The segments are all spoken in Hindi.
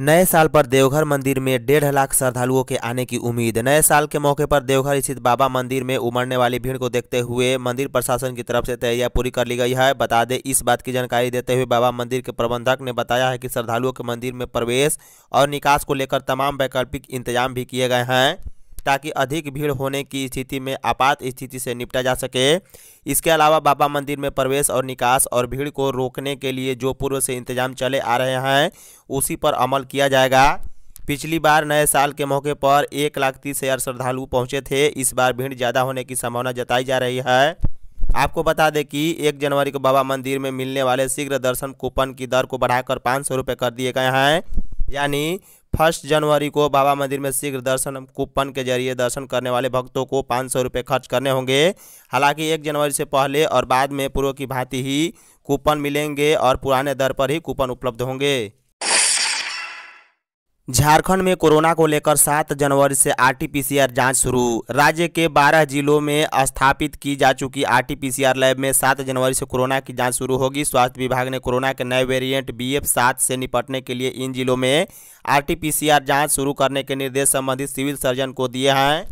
नए साल पर देवघर मंदिर में डेढ़ लाख श्रद्धालुओं के आने की उम्मीद नए साल के मौके पर देवघर स्थित बाबा मंदिर में उमड़ने वाली भीड़ को देखते हुए मंदिर प्रशासन की तरफ से तैयारियां पूरी कर ली गई है बता दें इस बात की जानकारी देते हुए बाबा मंदिर के प्रबंधक ने बताया है कि श्रद्धालुओं के मंदिर में प्रवेश और निकास को लेकर तमाम वैकल्पिक इंतजाम भी किए गए हैं ताकि अधिक भीड़ होने की स्थिति में आपात स्थिति से निपटा जा सके इसके अलावा बाबा मंदिर में प्रवेश और निकास और भीड़ को रोकने के लिए जो पूर्व से इंतजाम चले आ रहे हैं उसी पर अमल किया जाएगा पिछली बार नए साल के मौके पर एक लाख तीस हज़ार श्रद्धालु पहुँचे थे इस बार भीड़ ज़्यादा होने की संभावना जताई जा रही है आपको बता दें कि एक जनवरी को बाबा मंदिर में मिलने वाले शीघ्र दर्शन कूपन की दर को बढ़ाकर पाँच सौ रुपये कर दिए गए हैं यानी फर्स्ट जनवरी को बाबा मंदिर में शीघ्र दर्शन कूपन के जरिए दर्शन करने वाले भक्तों को पाँच सौ रुपये खर्च करने होंगे हालांकि एक जनवरी से पहले और बाद में पूर्व की भांति ही कूपन मिलेंगे और पुराने दर पर ही कूपन उपलब्ध होंगे झारखंड में कोरोना को लेकर 7 जनवरी से आरटीपीसीआर जांच शुरू राज्य के 12 जिलों में स्थापित की जा चुकी आरटीपीसीआर लैब में 7 जनवरी से कोरोना की जांच शुरू होगी स्वास्थ्य विभाग ने कोरोना के नए वेरिएंट बीएफ सात से निपटने के लिए इन जिलों में आरटीपीसीआर जांच शुरू करने के निर्देश संबंधित सिविल सर्जन को दिए हैं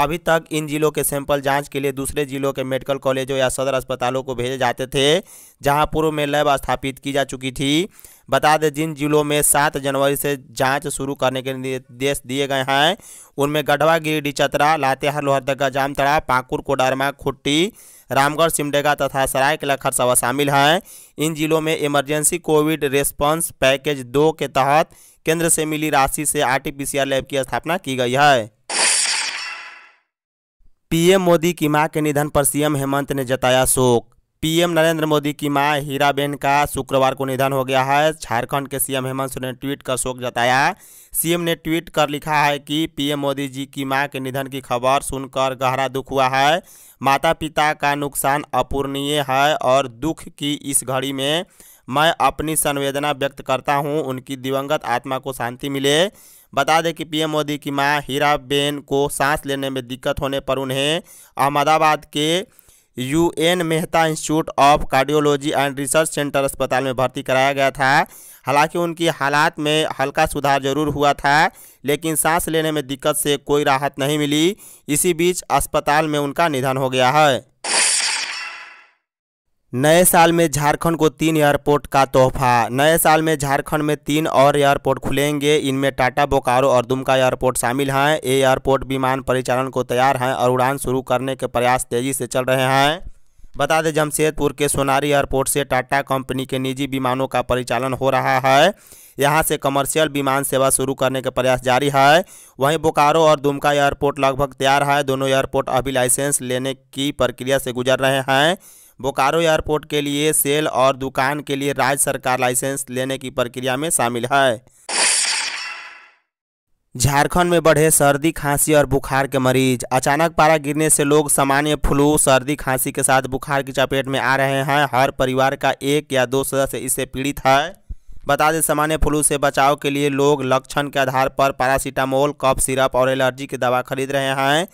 अभी तक इन जिलों के सैंपल जांच के लिए दूसरे जिलों के मेडिकल कॉलेजों या सदर अस्पतालों को भेजे जाते थे जहां पूर्व में लैब स्थापित की जा चुकी थी बता दें जिन जिलों में सात जनवरी से जांच शुरू करने के निर्देश दिए गए हैं उनमें गढ़वा गिरिडीह चतरा लातेहार लोहरदगा जामतड़ा पाकुड़ कोडारमा खुट्टी रामगढ़ सिमडेगा तथा सरायकला खरसावा शामिल हैं इन जिलों में इमरजेंसी कोविड रेस्पॉन्स पैकेज दो के तहत केंद्र से मिली राशि से आरटीपीसीआर लैब की स्थापना की गई है पीएम मोदी की मां के निधन पर सीएम हेमंत ने जताया शोक पीएम नरेंद्र मोदी की मां हीराबेन का शुक्रवार को निधन हो गया है झारखंड के सीएम हेमंत सोरेन ने ट्वीट कर शोक जताया सीएम ने ट्वीट कर लिखा है कि पीएम मोदी जी की मां के निधन की खबर सुनकर गहरा दुख हुआ है माता पिता का नुकसान अपूर्णीय है और दुख की इस घड़ी में मैं अपनी संवेदना व्यक्त करता हूं उनकी दिवंगत आत्मा को शांति मिले बता दें कि पीएम मोदी की मां हीराबेन को सांस लेने में दिक्कत होने पर उन्हें अहमदाबाद के U N Mehta institute of cardiology and research centre अस्पताल में भर्ती कराया गया था हालांकि उनकी हालात में हल्का सुधार जरूर हुआ था लेकिन सांस लेने में दिक्कत से कोई राहत नहीं मिली इसी बीच अस्पताल में उनका निधन हो गया है नए साल में झारखंड को तीन एयरपोर्ट का तोहफा नए साल में झारखंड में तीन और एयरपोर्ट खुलेंगे इनमें टाटा बोकारो और दुमका एयरपोर्ट शामिल हैं ये एयरपोर्ट विमान परिचालन को तैयार हैं और उड़ान शुरू करने के प्रयास तेजी से चल रहे हैं बता दें जमशेदपुर के सोनारी एयरपोर्ट से टाटा कंपनी के निजी विमानों का परिचालन हो रहा है यहां से कमर्शियल विमान सेवा शुरू करने के प्रयास जारी है वहीं बोकारो और दुमका एयरपोर्ट लगभग तैयार है दोनों एयरपोर्ट अभी लाइसेंस लेने की प्रक्रिया से गुजर रहे हैं बोकारो एयरपोर्ट के लिए सेल और दुकान के लिए राज्य सरकार लाइसेंस लेने की प्रक्रिया में शामिल है झारखंड में बढ़े सर्दी खांसी और बुखार के मरीज अचानक पारा गिरने से लोग सामान्य फ्लू सर्दी खांसी के साथ बुखार की चपेट में आ रहे हैं हर परिवार का एक या दो सदस्य इससे पीड़ित है बता दें सामान्य फ्लू से बचाव के लिए लोग लक्षण के आधार पर पैरासीटामोल कफ सिरप और एलर्जी की दवा खरीद रहे हैं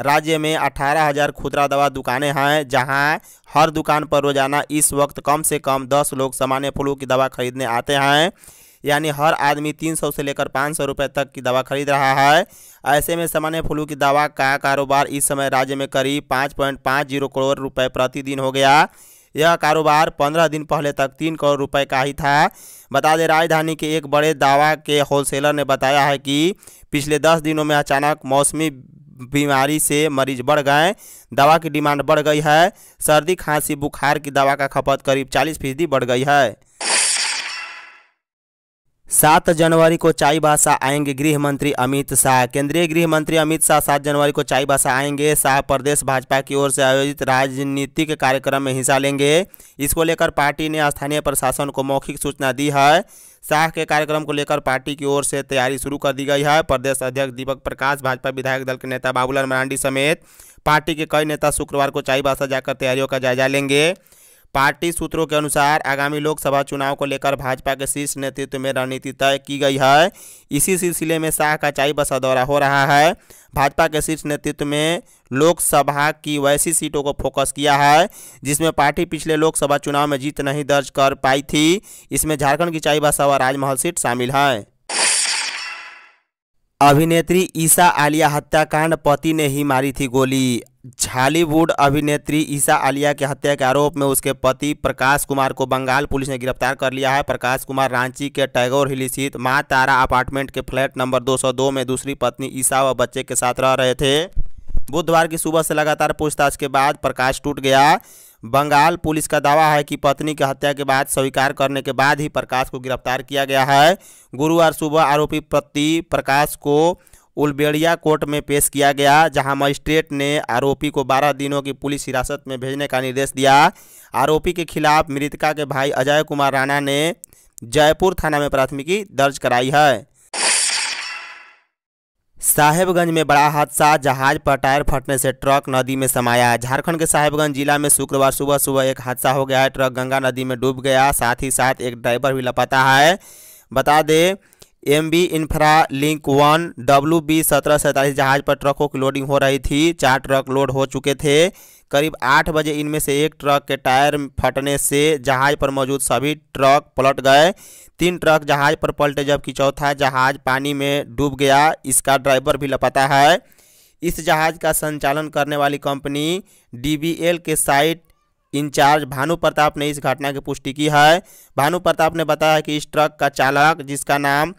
राज्य में अठारह हज़ार खुदरा दवा दुकानें हैं जहां हर दुकान पर रोज़ाना इस वक्त कम से कम दस लोग सामान्य फ्लू की दवा खरीदने आते हैं यानी हर आदमी तीन सौ से लेकर पाँच सौ रुपये तक की दवा खरीद रहा है ऐसे में सामान्य फ्लू की दवा का कारोबार इस समय राज्य में करीब पाँच पॉइंट पाँच जीरो करोड़ रुपये प्रतिदिन हो गया यह कारोबार पंद्रह दिन पहले तक तीन करोड़ रुपए का ही था बता दें राजधानी के एक बड़े दावा के होलसेलर ने बताया है कि पिछले दस दिनों में अचानक मौसमी बीमारी से मरीज बढ़ गए दवा की डिमांड बढ़ गई है सर्दी खांसी बुखार की दवा का खपत करीब चालीस फीसदी बढ़ गई है सात जनवरी को चाई भाषा आएंगे गृह मंत्री अमित शाह केंद्रीय गृह मंत्री अमित शाह सात जनवरी को चाई भाषा आएंगे शाह प्रदेश भाजपा की ओर से आयोजित राजनीतिक कार्यक्रम में हिस्सा लेंगे इसको लेकर पार्टी ने स्थानीय प्रशासन को मौखिक सूचना दी है शाह के कार्यक्रम को लेकर पार्टी की ओर से तैयारी शुरू कर दी गई है प्रदेश अध्यक्ष दीपक प्रकाश भाजपा विधायक दल के नेता बाबूलाल मरांडी समेत पार्टी के कई नेता शुक्रवार को चाईबासा जाकर तैयारियों का जायजा लेंगे पार्टी सूत्रों के अनुसार आगामी लोकसभा चुनाव को लेकर भाजपा के शीर्ष नेतृत्व में रणनीति तय की गई है इसी सिलसिले में शाह का चाई बसा दौरा हो रहा है भाजपा के शीर्ष नेतृत्व में लोकसभा की वैसी सीटों को फोकस किया है जिसमें पार्टी पिछले लोकसभा चुनाव में जीत नहीं दर्ज कर पाई थी इसमें झारखंड की चाईबासावा राजमहल सीट शामिल है अभिनेत्री ईसा आलिया हत्याकांड पति ने ही मारी थी गोली झालीवुड अभिनेत्री ईसा आलिया के हत्या के आरोप में उसके पति प्रकाश कुमार को बंगाल पुलिस ने गिरफ्तार कर लिया है प्रकाश कुमार रांची के टैगोर हिल स्थित माँ तारा अपार्टमेंट के फ्लैट नंबर 202 में दूसरी पत्नी ईसा व बच्चे के साथ रह रहे थे बुधवार की सुबह से लगातार पूछताछ के बाद प्रकाश टूट गया बंगाल पुलिस का दावा है कि पत्नी की हत्या के बाद स्वीकार करने के बाद ही प्रकाश को गिरफ्तार किया गया है गुरुवार सुबह आरोपी पति प्रकाश को उलबेड़िया कोर्ट में पेश किया गया जहां मजिस्ट्रेट ने आरोपी को 12 दिनों की पुलिस हिरासत में भेजने का निर्देश दिया आरोपी के खिलाफ मृतका के भाई अजय कुमार राणा ने जयपुर थाना में प्राथमिकी दर्ज कराई है साहेबगंज में बड़ा हादसा जहाज पर टायर फटने से ट्रक नदी में समाया है झारखंड के साहेबगंज जिला में शुक्रवार सुबह सुबह एक हादसा हो गया है ट्रक गंगा नदी में डूब गया साथ ही साथ एक ड्राइवर भी लापता है बता दें M B infra link one W B सत्रह सैंतालीस जहाज पर ट्रकों की लोडिंग हो रही थी चार ट्रक लोड हो चुके थे करीब आठ बजे इनमें से एक ट्रक के टायर फटने से जहाज पर मौजूद सभी ट्रक पलट गए तीन ट्रक जहाज पर पलटे जबकि चौथा जहाज पानी में डूब गया इसका ड्राइवर भी लपता है इस जहाज का संचालन करने वाली कंपनी डीबीएल के साइट इंचार्ज भानु प्रताप ने इस घटना की पुष्टि की है भानु प्रताप ने बताया कि इस ट्रक का चालक जिसका नाम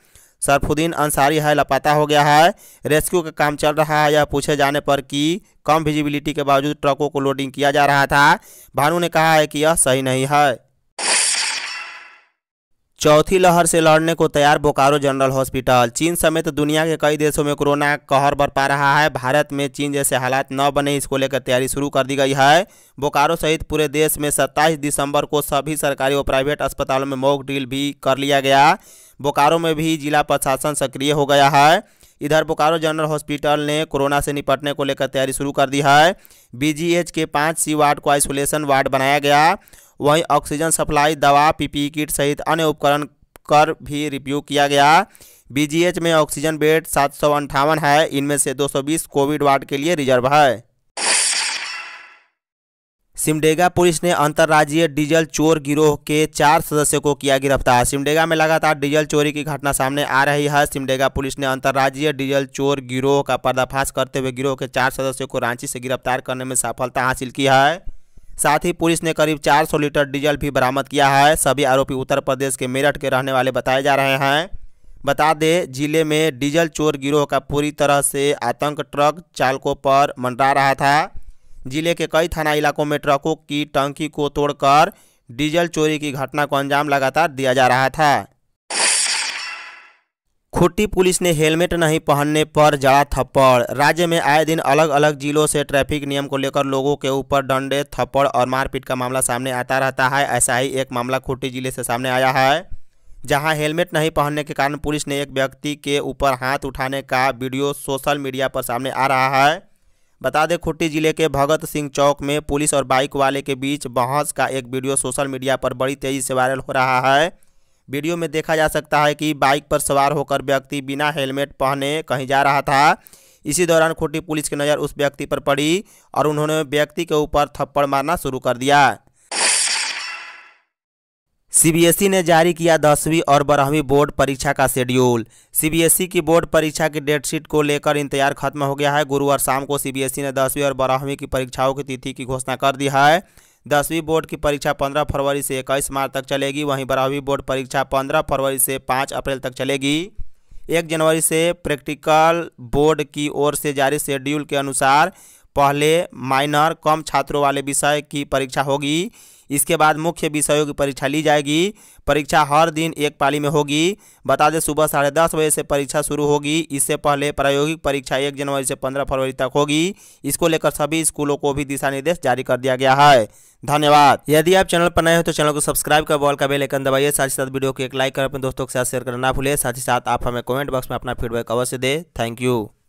सरफुद्दीन अंसारी है लपाता हो गया है रेस्क्यू का काम चल रहा है यह पूछे जाने पर कि कम विजिबिलिटी के बावजूद ट्रकों को लोडिंग किया जा रहा था भानु ने कहा है कि यह सही नहीं है चौथी लहर से लड़ने को तैयार बोकारो जनरल हॉस्पिटल चीन समेत दुनिया के कई देशों में कोरोना कहर बरपा रहा है भारत में चीन जैसे हालात न बने इसको लेकर तैयारी शुरू कर दी गई है बोकारो सहित पूरे देश में 27 दिसंबर को सभी सरकारी और प्राइवेट अस्पतालों में मॉक ड्रिल भी कर लिया गया बोकारो में भी जिला प्रशासन सक्रिय हो गया है इधर बोकारो जनरल हॉस्पिटल ने कोरोना से निपटने को लेकर तैयारी शुरू कर दी है बीजीएच के पाँच सी वार्ड को आइसोलेशन वार्ड बनाया गया वहीं ऑक्सीजन सप्लाई दवा पीपीई e किट सहित अन्य उपकरण कर भी रिव्यू किया गया बीजीएच में ऑक्सीजन बेड सात है इनमें से 220 कोविड वार्ड के लिए रिजर्व है सिमडेगा पुलिस ने अंतर्राज्यीय डीजल चोर गिरोह के चार सदस्यों को किया गिरफ्तार सिमडेगा में लगातार डीजल चोरी की घटना सामने आ रही है सिमडेगा पुलिस ने अंतर्राज्यीय डीजल चोर गिरोह का पर्दाफाश करते हुए गिरोह के चार सदस्यों को रांची से गिरफ्तार करने में सफलता हासिल की है साथ ही पुलिस ने करीब 400 लीटर डीजल भी बरामद किया है सभी आरोपी उत्तर प्रदेश के मेरठ के रहने वाले बताए जा रहे हैं बता दें जिले में डीजल चोर गिरोह का पूरी तरह से आतंक ट्रक चालकों पर मंडरा रहा था जिले के कई थाना इलाकों में ट्रकों की टंकी को तोड़कर डीजल चोरी की घटना को अंजाम लगातार दिया जा रहा था खुट्टी पुलिस ने हेलमेट नहीं पहनने पर जड़ा थप्पड़ राज्य में आए दिन अलग अलग जिलों से ट्रैफिक नियम को लेकर लोगों के ऊपर डंडे थप्पड़ और मारपीट का मामला सामने आता रहता है ऐसा ही एक मामला खुट्टी जिले से सामने आया है जहां हेलमेट नहीं पहनने के कारण पुलिस ने एक व्यक्ति के ऊपर हाथ उठाने का वीडियो सोशल मीडिया पर सामने आ रहा है बता दें खुट्टी जिले के भगत सिंह चौक में पुलिस और बाइक वाले के बीच बहस का एक वीडियो सोशल मीडिया पर बड़ी तेजी से वायरल हो रहा है वीडियो में देखा जा सकता है कि बाइक पर सवार होकर व्यक्ति बिना हेलमेट पहने कहीं जा रहा था इसी दौरान खुट्टी पुलिस की नज़र उस व्यक्ति पर पड़ी और उन्होंने व्यक्ति के ऊपर थप्पड़ मारना शुरू कर दिया सीबीएसई e ने जारी किया दसवीं और बारहवीं बोर्ड परीक्षा का शेड्यूल सीबीएसई e की बोर्ड परीक्षा की डेटशीट को लेकर इंतजार खत्म हो गया है गुरुवार शाम को सीबीएसई e ने दसवीं और बारहवीं की परीक्षाओं की तिथि की घोषणा कर दी है दसवीं बोर्ड की परीक्षा 15 फरवरी से 21 मार्च तक चलेगी वहीं बारहवीं बोर्ड परीक्षा 15 फरवरी से 5 अप्रैल तक चलेगी एक जनवरी से प्रैक्टिकल बोर्ड की ओर से जारी शेड्यूल के अनुसार पहले माइनर कम छात्रों वाले विषय की परीक्षा होगी इसके बाद मुख्य विषयों की परीक्षा ली जाएगी परीक्षा हर दिन एक पाली में होगी बता दें सुबह साढ़े दस बजे से परीक्षा शुरू होगी इससे पहले प्रायोगिक परीक्षा एक जनवरी से पंद्रह फरवरी तक होगी इसको लेकर सभी स्कूलों को भी दिशा निर्देश जारी कर दिया गया है धन्यवाद यदि आप चैनल पर नए हो तो चैनल को सब्सक्राइब कर बॉल का बेल आइकन दबाइए साथ ही साथ वीडियो को एक लाइक कर अपने दोस्तों के साथ शेयर करना ना भूलिए साथ ही साथ आप हमें कमेंट बॉक्स में अपना फीडबैक अवश्य दें थैंक यू